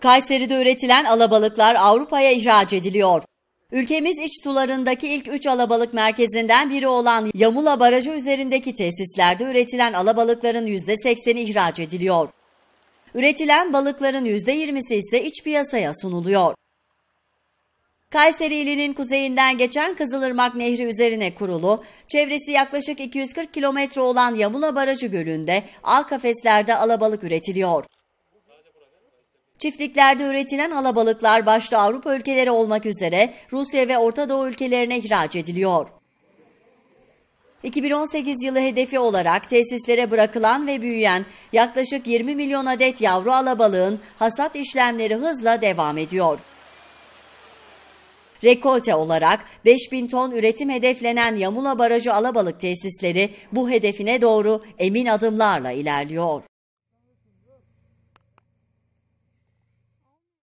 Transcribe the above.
Kayseri'de üretilen alabalıklar Avrupa'ya ihraç ediliyor. Ülkemiz iç sularındaki ilk 3 alabalık merkezinden biri olan Yamula Barajı üzerindeki tesislerde üretilen alabalıkların %80'i ihraç ediliyor. Üretilen balıkların %20'si ise iç piyasaya sunuluyor. Kayseri ilinin kuzeyinden geçen Kızılırmak Nehri üzerine kurulu, çevresi yaklaşık 240 kilometre olan Yamula Barajı Gölü'nde ağ kafeslerde alabalık üretiliyor. Çiftliklerde üretilen alabalıklar başta Avrupa ülkeleri olmak üzere Rusya ve Orta Doğu ülkelerine ihraç ediliyor. 2018 yılı hedefi olarak tesislere bırakılan ve büyüyen yaklaşık 20 milyon adet yavru alabalığın hasat işlemleri hızla devam ediyor. Rekolte olarak 5000 ton üretim hedeflenen Yamula Barajı alabalık tesisleri bu hedefine doğru emin adımlarla ilerliyor.